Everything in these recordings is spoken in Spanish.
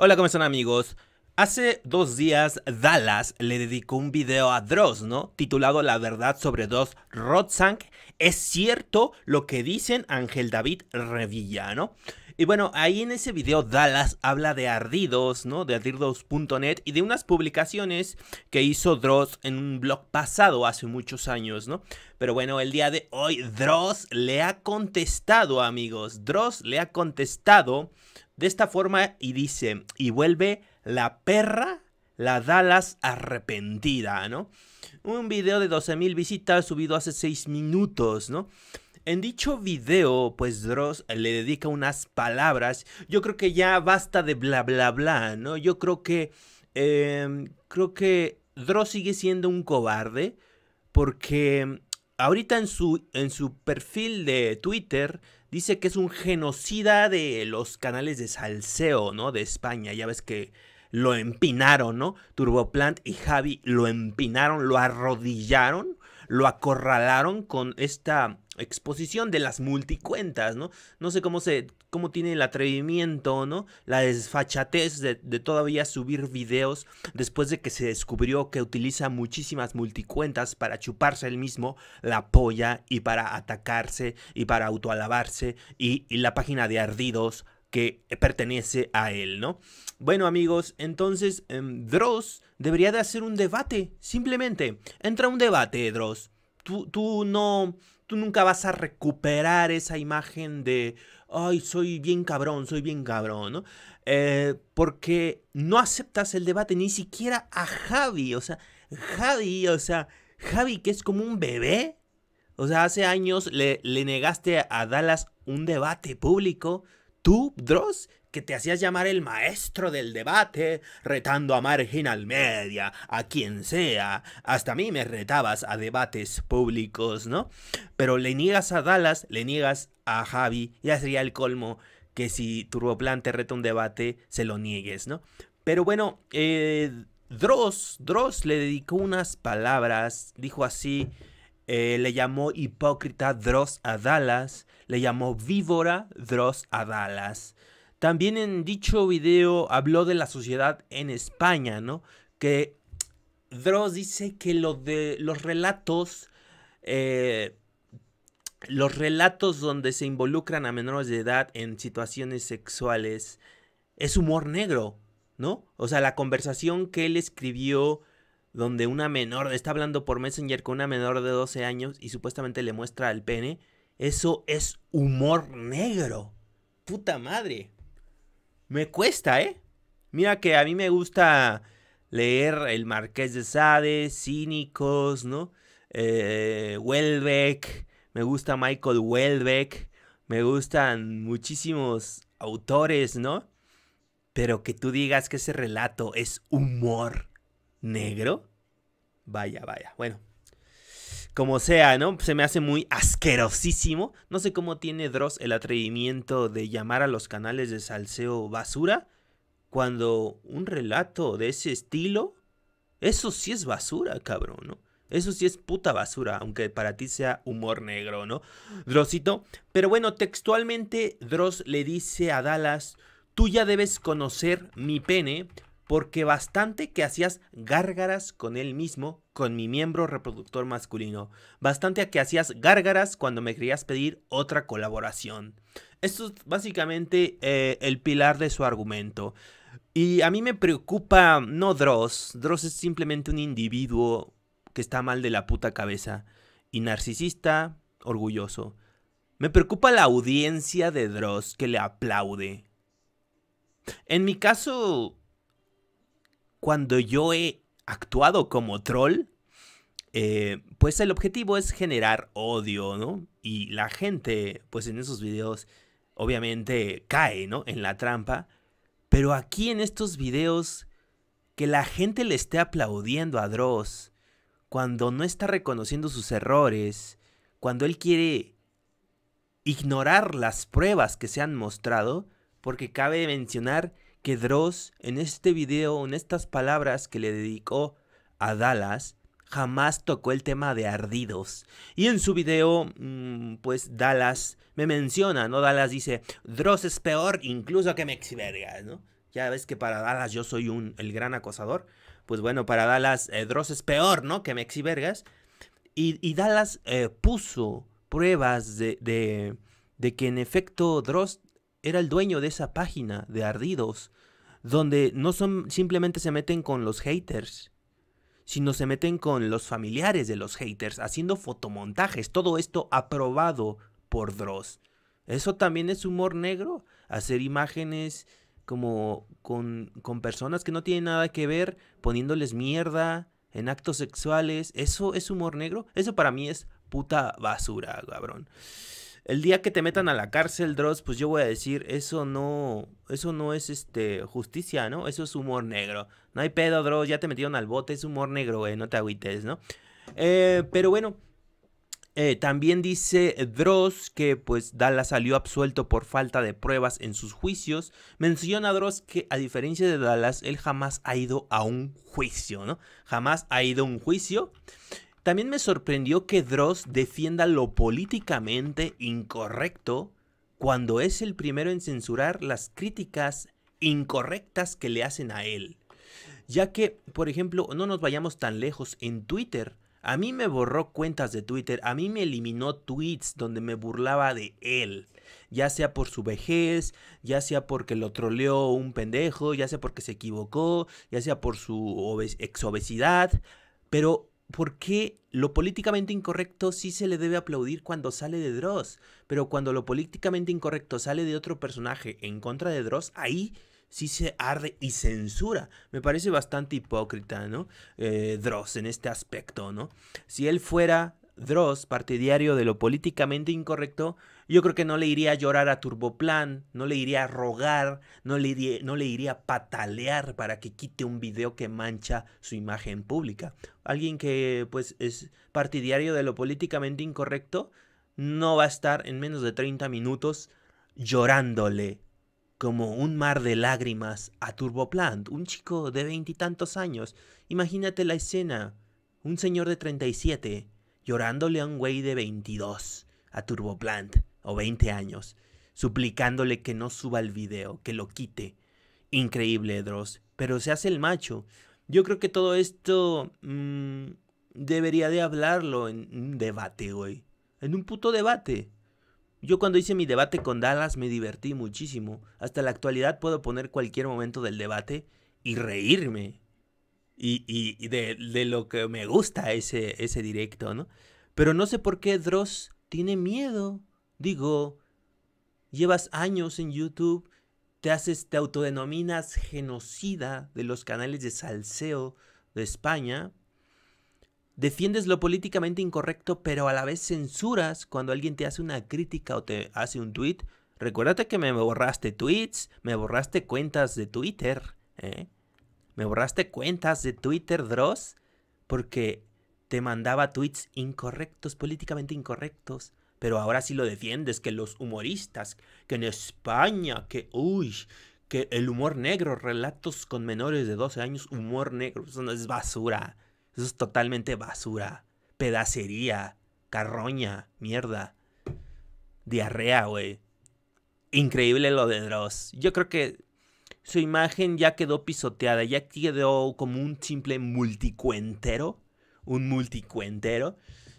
Hola, ¿cómo están amigos? Hace dos días Dallas le dedicó un video a Dross, ¿no? Titulado La verdad sobre Dross Rodzank. ¿Es cierto lo que dicen Ángel David Revillano? Y bueno, ahí en ese video Dallas habla de ardidos, ¿no? De ardidos.net y de unas publicaciones que hizo Dross en un blog pasado hace muchos años, ¿no? Pero bueno, el día de hoy Dross le ha contestado, amigos. Dross le ha contestado de esta forma y dice, y vuelve la perra, la Dallas arrepentida, ¿no? Un video de 12.000 visitas subido hace 6 minutos, ¿no? En dicho video, pues Dross eh, le dedica unas palabras. Yo creo que ya basta de bla bla bla, ¿no? Yo creo que. Em, creo que Dross sigue siendo un cobarde. Porque ahorita en su, en su perfil de Twitter dice que es un genocida de los canales de salseo, ¿no? De España. Ya ves que lo empinaron, ¿no? Turboplant y Javi lo empinaron, lo arrodillaron lo acorralaron con esta exposición de las multicuentas, ¿no? No sé cómo se cómo tiene el atrevimiento, ¿no? La desfachatez de, todavía subir videos después de que se descubrió que utiliza muchísimas multicuentas para chuparse el mismo la polla y para atacarse y para autoalabarse y la página de ardidos que pertenece a él, ¿no? Bueno amigos, entonces em, Dross debería de hacer un debate, simplemente. Entra un debate, Dross. Tú, tú no, tú nunca vas a recuperar esa imagen de, ay, soy bien cabrón, soy bien cabrón, ¿no? Eh, porque no aceptas el debate ni siquiera a Javi, o sea, Javi, o sea, Javi que es como un bebé. O sea, hace años le, le negaste a Dallas un debate público Tú, Dross, que te hacías llamar el maestro del debate, retando a Marginal Media, a quien sea. Hasta a mí me retabas a debates públicos, ¿no? Pero le niegas a Dallas, le niegas a Javi, ya sería el colmo que si Turboplan te reta un debate, se lo niegues, ¿no? Pero bueno, eh, Dross, le dedicó unas palabras, dijo así, eh, le llamó hipócrita Dross a Dallas, le llamó víbora Dros Dallas. También en dicho video habló de la sociedad en España, ¿no? Que Dross dice que lo de los relatos, eh, los relatos donde se involucran a menores de edad en situaciones sexuales es humor negro, ¿no? O sea, la conversación que él escribió donde una menor está hablando por Messenger con una menor de 12 años y supuestamente le muestra el pene eso es humor negro. Puta madre. Me cuesta, ¿eh? Mira que a mí me gusta leer El Marqués de Sade, Cínicos, ¿no? Eh, Welbeck, me gusta Michael Welbeck, me gustan muchísimos autores, ¿no? Pero que tú digas que ese relato es humor negro, vaya, vaya. Bueno, como sea, ¿no? Se me hace muy asquerosísimo. No sé cómo tiene Dross el atrevimiento de llamar a los canales de salseo basura cuando un relato de ese estilo, eso sí es basura, cabrón, ¿no? Eso sí es puta basura, aunque para ti sea humor negro, ¿no? Drossito. Pero bueno, textualmente Dross le dice a Dallas, tú ya debes conocer mi pene porque bastante que hacías gárgaras con él mismo, con mi miembro reproductor masculino, bastante que hacías gárgaras cuando me querías pedir otra colaboración. Esto es básicamente eh, el pilar de su argumento. Y a mí me preocupa no Dross, Dross es simplemente un individuo que está mal de la puta cabeza y narcisista, orgulloso. Me preocupa la audiencia de Dross que le aplaude. En mi caso, cuando yo he actuado como troll, eh, pues el objetivo es generar odio, ¿no? Y la gente, pues en esos videos, obviamente cae, ¿no? En la trampa. Pero aquí en estos videos, que la gente le esté aplaudiendo a Dross, cuando no está reconociendo sus errores, cuando él quiere ignorar las pruebas que se han mostrado, porque cabe mencionar que Dross en este video, en estas palabras que le dedicó a Dallas, jamás tocó el tema de ardidos. Y en su video, mm, pues Dallas me menciona, ¿no? Dallas dice, Dross es peor incluso que Vergas ¿no? Ya ves que para Dallas yo soy un, el gran acosador. Pues bueno, para Dallas eh, Dross es peor, ¿no? Que Mexivergas. Y, y Dallas eh, puso pruebas de, de, de que en efecto Dross era el dueño de esa página de ardidos, donde no son, simplemente se meten con los haters, sino se meten con los familiares de los haters, haciendo fotomontajes, todo esto aprobado por Dross. Eso también es humor negro, hacer imágenes como con, con personas que no tienen nada que ver, poniéndoles mierda en actos sexuales. ¿Eso es humor negro? Eso para mí es puta basura, cabrón el día que te metan a la cárcel, Dross, pues yo voy a decir, eso no, eso no es este justicia, ¿no? Eso es humor negro. No hay pedo, Dross, ya te metieron al bote, es humor negro, eh, no te agüites, ¿no? Eh, pero bueno, eh, también dice Dross que pues Dallas salió absuelto por falta de pruebas en sus juicios. Menciona Dross que a diferencia de Dallas, él jamás ha ido a un juicio, ¿no? Jamás ha ido a un juicio. También me sorprendió que Dross defienda lo políticamente incorrecto cuando es el primero en censurar las críticas incorrectas que le hacen a él. Ya que, por ejemplo, no nos vayamos tan lejos en Twitter. A mí me borró cuentas de Twitter, a mí me eliminó tweets donde me burlaba de él. Ya sea por su vejez, ya sea porque lo troleó un pendejo, ya sea porque se equivocó, ya sea por su exobesidad, Pero porque lo políticamente incorrecto sí se le debe aplaudir cuando sale de Dross? Pero cuando lo políticamente incorrecto sale de otro personaje en contra de Dross, ahí sí se arde y censura. Me parece bastante hipócrita, ¿no? Eh, Dross en este aspecto, ¿no? Si él fuera Dross, partidario de lo políticamente incorrecto, yo creo que no le iría a llorar a Turboplan, no le iría a rogar, no le, iría, no le iría a patalear para que quite un video que mancha su imagen pública. Alguien que pues es partidario de lo políticamente incorrecto no va a estar en menos de 30 minutos llorándole como un mar de lágrimas a Turboplan, un chico de veintitantos años. Imagínate la escena, un señor de 37 llorándole a un güey de 22, a Turboplan o 20 años, suplicándole que no suba el video, que lo quite. Increíble, Dross, pero se hace el macho. Yo creo que todo esto mm, debería de hablarlo en un debate, güey. En un puto debate. Yo cuando hice mi debate con Dallas me divertí muchísimo. Hasta la actualidad puedo poner cualquier momento del debate y reírme. Y, de, lo que me gusta ese, ese directo, ¿no? Pero no sé por qué Dross tiene miedo. Digo, llevas años en YouTube, te haces, te autodenominas genocida de los canales de salseo de España, defiendes lo políticamente incorrecto, pero a la vez censuras cuando alguien te hace una crítica o te hace un tweet. Recuérdate que me borraste tweets, me borraste cuentas de Twitter, ¿eh? me borraste cuentas de Twitter, Dross, porque te mandaba tweets incorrectos, políticamente incorrectos pero ahora sí lo defiendes, que los humoristas, que en España, que uy, que el humor negro, relatos con menores de 12 años, humor negro, eso no es basura, eso es totalmente basura, pedacería, carroña, mierda, diarrea, güey. Increíble lo de Dross. Yo creo que su imagen ya quedó pisoteada, ya quedó como un simple multicuentero, un multicuentero.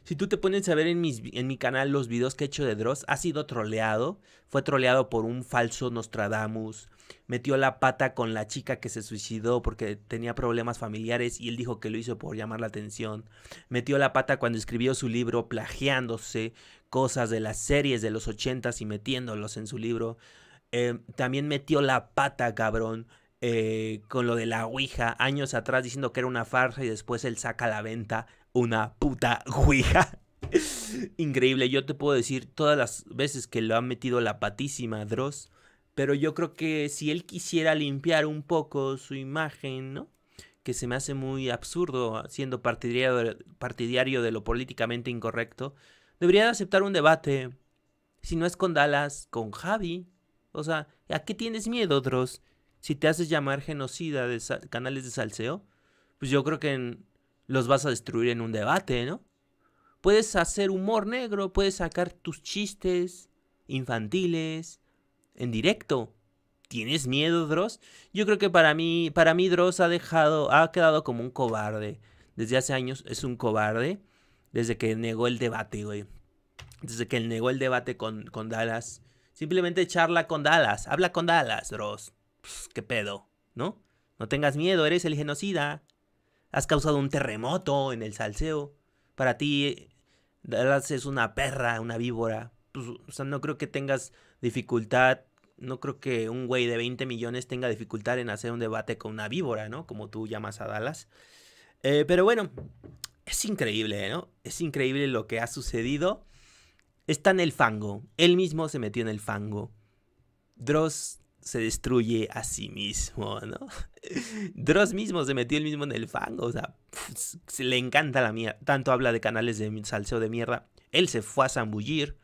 Si tú te pones a ver en, mi canal los videos que he hecho de Dross, ha sido troleado. Fue troleado por un falso Nostradamus. Metió la pata con la chica que se suicidó porque tenía problemas familiares y él dijo que lo hizo por llamar la atención. Metió la pata cuando escribió su libro plagiándose cosas de las series de los ochentas y metiéndolos en su libro. Em, también metió la pata, cabrón, eh, con lo de la Ouija años atrás diciendo que era una farsa y después él saca la venta una puta juija. Increíble, yo te puedo decir todas las veces que lo ha metido la patísima Dross, pero yo creo que si él quisiera limpiar un poco su imagen, ¿no? Que se me hace muy absurdo siendo partidario, partidario de lo políticamente incorrecto, debería aceptar un debate. Si no es con Dallas, con Javi. O sea, ¿a qué tienes miedo, Dross? Si te haces llamar genocida de canales de salseo, pues yo creo que en, los vas a destruir en un debate, ¿no? Puedes hacer humor negro, puedes sacar tus chistes infantiles en directo. ¿Tienes miedo, Dross? Yo creo que para mí, para mí Dross ha dejado, ha quedado como un cobarde. Desde hace años es un cobarde. Desde que negó el debate, güey. Desde que negó el debate con, con Dallas. Simplemente charla con Dallas. Habla con Dallas, Dross. ¿Qué pedo? ¿No? No tengas miedo, eres el genocida. Has causado un terremoto en el salseo. Para ti, Dallas es una perra, una víbora. Pues, o sea, no creo que tengas dificultad. No creo que un güey de 20 millones tenga dificultad en hacer un debate con una víbora, ¿no? Como tú llamas a Dallas. Eh, pero bueno, es increíble, ¿no? Es increíble lo que ha sucedido. Está en el fango. Él mismo se metió en el fango. Dross se destruye a sí mismo, ¿no? Dross mismo se metió el mismo en el fango, o sea, se le encanta la mierda. Tanto habla de canales de salseo de mierda. Él se fue a zambullir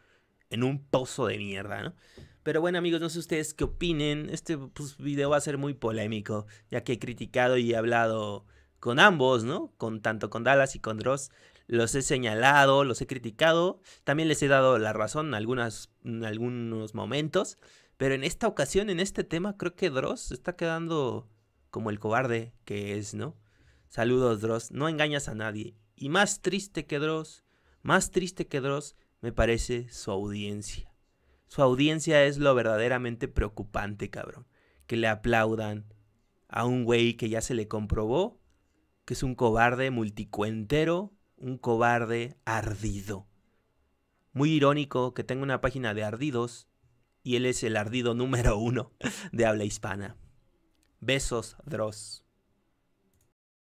en un pozo de mierda, ¿no? Pero bueno amigos, no sé ustedes qué opinen. Este pues, video va a ser muy polémico, ya que he criticado y he hablado con ambos, ¿no? Con tanto con Dallas y con Dross. Los he señalado, los he criticado. También les he dado la razón en, algunas, en algunos momentos. Pero en esta ocasión, en este tema, creo que Dross está quedando como el cobarde que es, ¿no? Saludos, Dross. No engañas a nadie. Y más triste que Dross, más triste que Dross, me parece su audiencia. Su audiencia es lo verdaderamente preocupante, cabrón. Que le aplaudan a un güey que ya se le comprobó que es un cobarde multicuentero, un cobarde ardido. Muy irónico que tenga una página de ardidos y él es el ardido número uno de habla hispana. Besos, Dross.